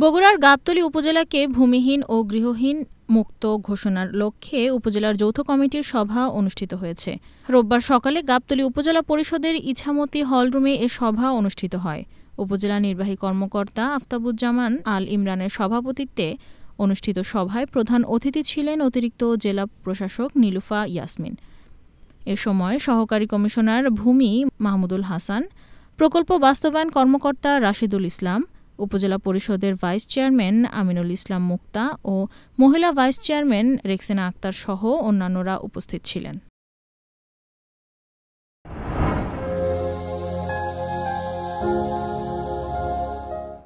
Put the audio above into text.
বগুড়ার গাবতলী উপজেলাকে ভূমিহীন ও গৃহহীন মুক্ত ঘোষণার লক্ষ্যে উপজেলার যৌথ কমিটির সভা অনুষ্ঠিত হয়েছে রোববার সকালে গাবতলী উপজেলা পরিষদের ইছামতি হলরুমে এ সভা অনুষ্ঠিত হয় উপজেলা নির্বাহী কর্মকর্তা আফতাবুজ্জামান আল ইমরানের সভাপতিত্বে অনুষ্ঠিত সভায় প্রধান অতিথি ছিলেন অতিরিক্ত জেলা প্রশাসক নীলুফা ইয়াসমিন এ সময় সহকারী কমিশনার ভূমি মাহমুদুল হাসান প্রকল্প বাস্তবায়ন কর্মকর্তা রাশিদুল ইসলাম উপজেলা পরিষদের ভাইস চেয়ারম্যান আমিনুল ইসলাম মুক্তা ও মহিলা ভাইস চেয়ারম্যান রেক্সেনা আক্তার সহ অন্যান্যরা উপস্থিত ছিলেন thank you